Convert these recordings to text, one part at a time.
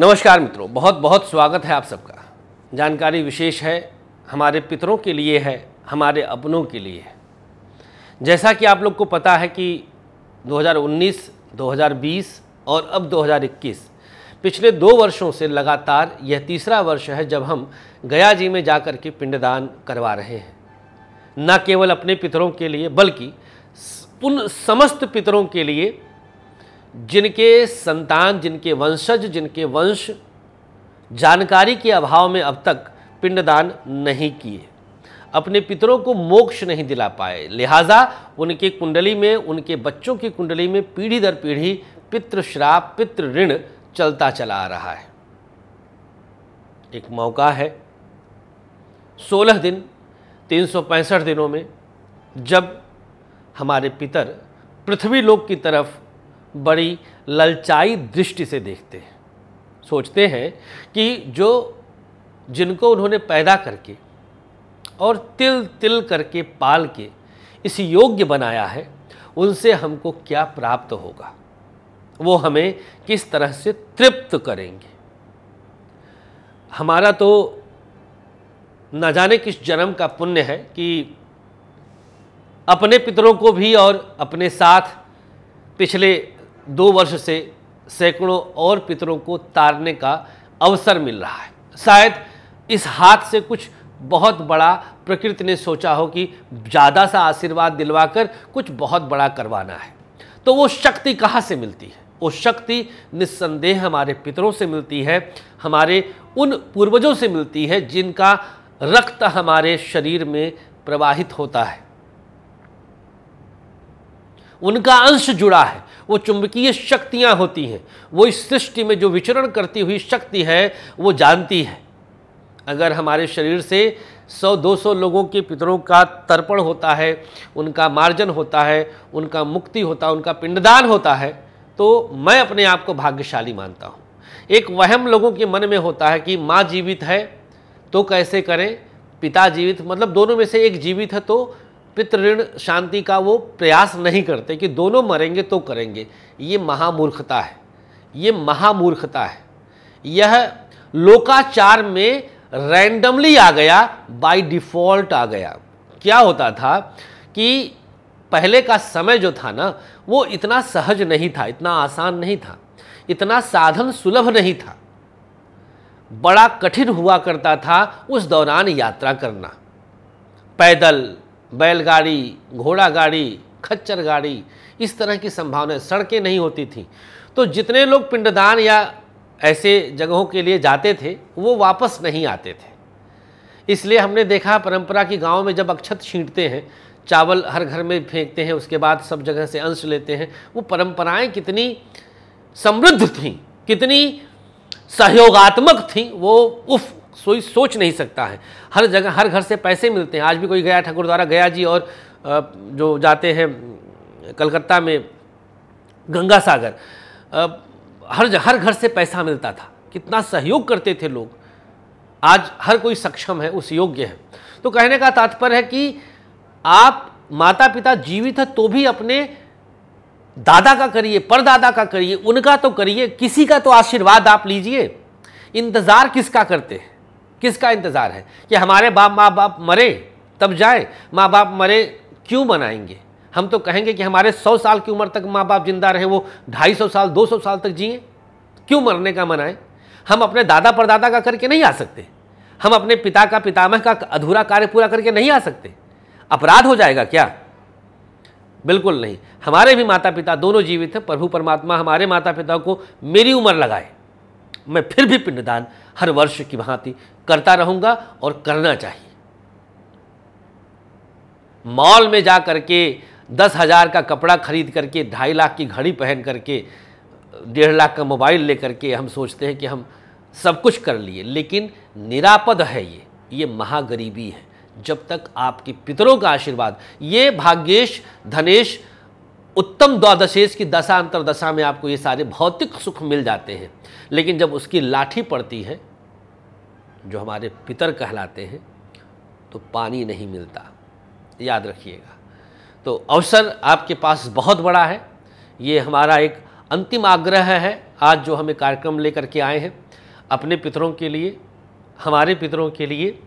नमस्कार मित्रों बहुत बहुत स्वागत है आप सबका जानकारी विशेष है हमारे पितरों के लिए है हमारे अपनों के लिए है जैसा कि आप लोग को पता है कि 2019, 2020 और अब 2021 पिछले दो वर्षों से लगातार यह तीसरा वर्ष है जब हम गया जी में जाकर के पिंडदान करवा रहे हैं न केवल अपने पितरों के लिए बल्कि उन समस्त पितरों के लिए जिनके संतान जिनके वंशज जिनके वंश जानकारी के अभाव में अब तक पिंडदान नहीं किए अपने पितरों को मोक्ष नहीं दिला पाए लिहाजा उनके कुंडली में उनके बच्चों की कुंडली में पीढ़ी दर पीढ़ी पितृश्राप पितृ ऋण चलता चला आ रहा है एक मौका है सोलह दिन तीन दिनों में जब हमारे पितर पृथ्वी लोक की तरफ बड़ी ललचाई दृष्टि से देखते हैं सोचते हैं कि जो जिनको उन्होंने पैदा करके और तिल तिल करके पाल के इस योग्य बनाया है उनसे हमको क्या प्राप्त होगा वो हमें किस तरह से तृप्त करेंगे हमारा तो न जाने किस जन्म का पुण्य है कि अपने पितरों को भी और अपने साथ पिछले दो वर्ष से सैकड़ों और पितरों को तारने का अवसर मिल रहा है शायद इस हाथ से कुछ बहुत बड़ा प्रकृति ने सोचा हो कि ज़्यादा सा आशीर्वाद दिलवाकर कुछ बहुत बड़ा करवाना है तो वो शक्ति कहाँ से मिलती है वो शक्ति निस्संदेह हमारे पितरों से मिलती है हमारे उन पूर्वजों से मिलती है जिनका रक्त हमारे शरीर में प्रवाहित होता है उनका अंश जुड़ा है वो चुंबकीय शक्तियाँ होती हैं वो इस सृष्टि में जो विचरण करती हुई शक्ति है वो जानती है अगर हमारे शरीर से 100-200 लोगों के पितरों का तर्पण होता है उनका मार्जन होता है उनका मुक्ति होता है उनका पिंडदान होता है तो मैं अपने आप को भाग्यशाली मानता हूँ एक वहम लोगों के मन में होता है कि माँ जीवित है तो कैसे करें पिता जीवित मतलब दोनों में से एक जीवित है तो पितृण शांति का वो प्रयास नहीं करते कि दोनों मरेंगे तो करेंगे ये महामूर्खता है ये महामूर्खता है यह लोकाचार में रैंडमली आ गया बाय डिफ़ॉल्ट आ गया क्या होता था कि पहले का समय जो था ना वो इतना सहज नहीं था इतना आसान नहीं था इतना साधन सुलभ नहीं था बड़ा कठिन हुआ करता था उस दौरान यात्रा करना पैदल बैलगाड़ी घोड़ा गाड़ी खच्चर गाड़ी इस तरह की संभावनाएं सड़कें नहीं होती थी तो जितने लोग पिंडदान या ऐसे जगहों के लिए जाते थे वो वापस नहीं आते थे इसलिए हमने देखा परंपरा कि गांव में जब अक्षत छींटते हैं चावल हर घर में फेंकते हैं उसके बाद सब जगह से अंश लेते हैं वो परंपराएं कितनी समृद्ध थीं कितनी सहयोगात्मक थीं वो उफ सोई सोच नहीं सकता है हर जगह हर घर से पैसे मिलते हैं आज भी कोई गया ठाकुर द्वारा गया जी और जो जाते हैं कलकत्ता में गंगा सागर हर हर घर से पैसा मिलता था कितना सहयोग करते थे लोग आज हर कोई सक्षम है उस योग्य है तो कहने का तात्पर्य है कि आप माता पिता जीवित है तो भी अपने दादा का करिए परदादा का करिए उनका तो करिए किसी का तो आशीर्वाद आप लीजिए इंतज़ार किसका करते हैं किसका इंतज़ार है कि हमारे बाप माँ बाप मरे तब जाए माँ बाप मरे क्यों मनाएंगे हम तो कहेंगे कि हमारे सौ साल की उम्र तक माँ बाप जिंदा रहे वो ढाई सौ साल दो सौ साल तक जिए क्यों मरने का मनाएं हम अपने दादा परदादा का करके नहीं आ सकते हम अपने पिता का पितामह का अधूरा कार्य पूरा करके नहीं आ सकते अपराध हो जाएगा क्या बिल्कुल नहीं हमारे भी माता पिता दोनों जीवित हैं प्रभु परमात्मा हमारे माता पिता को मेरी उम्र लगाए मैं फिर भी पिंडदान हर वर्ष की भांति करता रहूँगा और करना चाहिए मॉल में जा करके दस हज़ार का कपड़ा खरीद करके ढाई लाख की घड़ी पहन करके डेढ़ लाख का मोबाइल लेकर के हम सोचते हैं कि हम सब कुछ कर लिए लेकिन निरापद है ये ये महागरीबी है जब तक आपके पितरों का आशीर्वाद ये भाग्येश धनेश उत्तम द्वादशेश की दशा अंतरदशा में आपको ये सारे भौतिक सुख मिल जाते हैं लेकिन जब उसकी लाठी पड़ती है जो हमारे पितर कहलाते हैं तो पानी नहीं मिलता याद रखिएगा तो अवसर आपके पास बहुत बड़ा है ये हमारा एक अंतिम आग्रह है आज जो हमें कार्यक्रम लेकर के आए हैं अपने पितरों के लिए हमारे पितरों के लिए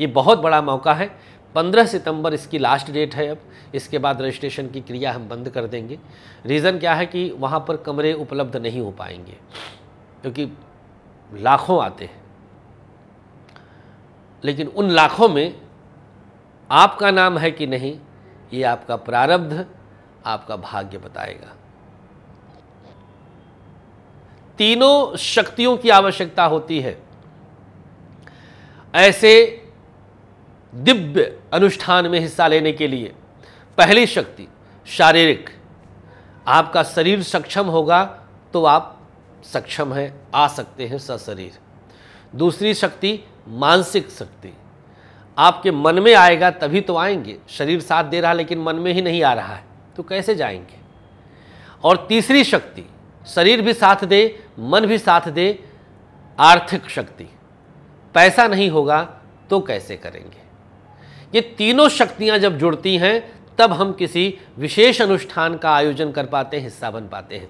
ये बहुत बड़ा मौका है 15 सितंबर इसकी लास्ट डेट है अब इसके बाद रजिस्ट्रेशन की क्रिया हम बंद कर देंगे रीज़न क्या है कि वहाँ पर कमरे उपलब्ध नहीं हो पाएंगे क्योंकि लाखों आते हैं लेकिन उन लाखों में आपका नाम है कि नहीं ये आपका प्रारब्ध आपका भाग्य बताएगा तीनों शक्तियों की आवश्यकता होती है ऐसे दिव्य अनुष्ठान में हिस्सा लेने के लिए पहली शक्ति शारीरिक आपका शरीर सक्षम होगा तो आप सक्षम हैं आ सकते हैं सशरीर दूसरी शक्ति मानसिक शक्ति आपके मन में आएगा तभी तो आएंगे शरीर साथ दे रहा लेकिन मन में ही नहीं आ रहा है तो कैसे जाएंगे और तीसरी शक्ति शरीर भी साथ दे मन भी साथ दे आर्थिक शक्ति पैसा नहीं होगा तो कैसे करेंगे ये तीनों शक्तियाँ जब जुड़ती हैं तब हम किसी विशेष अनुष्ठान का आयोजन कर पाते हैं हिस्सा बन पाते हैं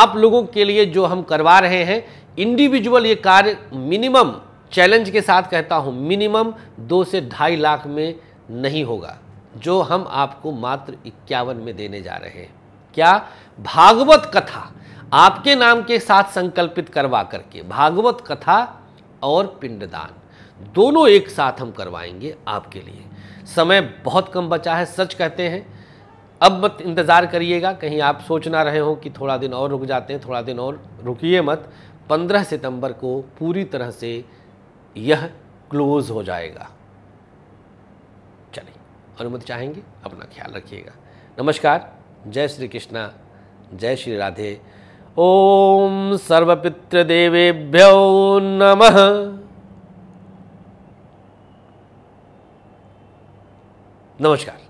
आप लोगों के लिए जो हम करवा रहे हैं इंडिविजुअल ये कार्य मिनिमम चैलेंज के साथ कहता हूँ मिनिमम दो से ढाई लाख में नहीं होगा जो हम आपको मात्र इक्यावन में देने जा रहे हैं क्या भागवत कथा आपके नाम के साथ संकल्पित करवा करके भागवत कथा और पिंडदान दोनों एक साथ हम करवाएंगे आपके लिए समय बहुत कम बचा है सच कहते हैं अब मत इंतज़ार करिएगा कहीं आप सोच ना रहे हो कि थोड़ा दिन और रुक जाते हैं थोड़ा दिन और रुकिए मत 15 सितंबर को पूरी तरह से यह क्लोज़ हो जाएगा चलिए अनुमति चाहेंगे अपना ख्याल रखिएगा नमस्कार जय श्री कृष्णा जय श्री राधे ओम देवेभ्यो नमः नमस्कार